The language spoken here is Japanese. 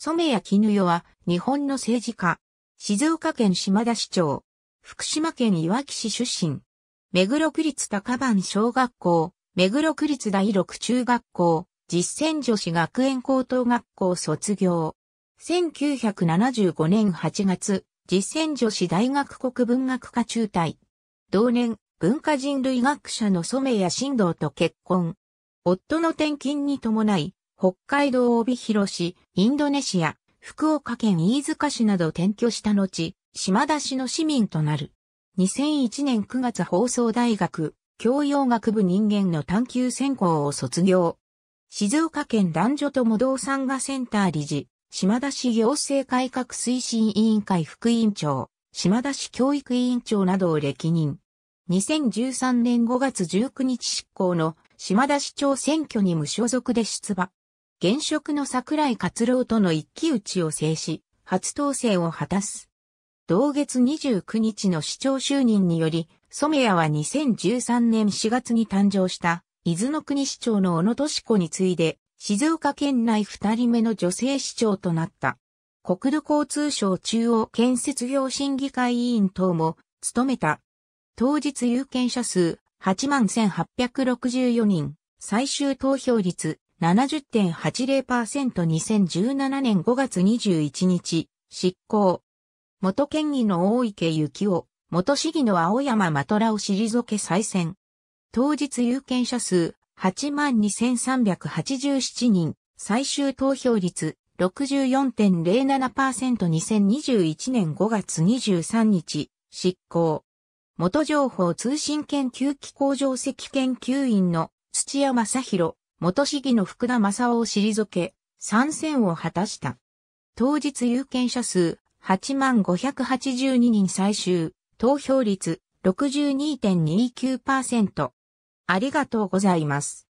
染谷絹代は日本の政治家。静岡県島田市長。福島県いわき市出身。目黒区立高番小学校、目黒区立第六中学校、実践女子学園高等学校卒業。1975年8月、実践女子大学国文学科中退。同年、文化人類学者の染谷ドウと結婚。夫の転勤に伴い、北海道帯広市、インドネシア、福岡県飯塚市など転居した後、島田市の市民となる。2001年9月放送大学、教養学部人間の探求専攻を卒業。静岡県男女と模造産がセンター理事、島田市行政改革推進委員会副委員長、島田市教育委員長などを歴任。2013年5月19日執行の島田市長選挙に無所属で出馬。現職の桜井勝郎との一騎打ちを制し、初当選を果たす。同月29日の市長就任により、染谷は2013年4月に誕生した、伊豆の国市長の小野敏子に次いで、静岡県内二人目の女性市長となった。国土交通省中央建設業審議会委員等も務めた。当日有権者数8万1864人、最終投票率 70.80%2017 年5月21日、執行。元県議の大池幸夫、元市議の青山まとらを退け再選。当日有権者数82,387人、最終投票率 64.07%2021 年5月23日、執行。元情報通信研究機構上席研究員の土屋正宏、元市議の福田正夫を退け、参戦を果たした。当日有権者数8582人最終、投票率62.29%。ありがとうございます。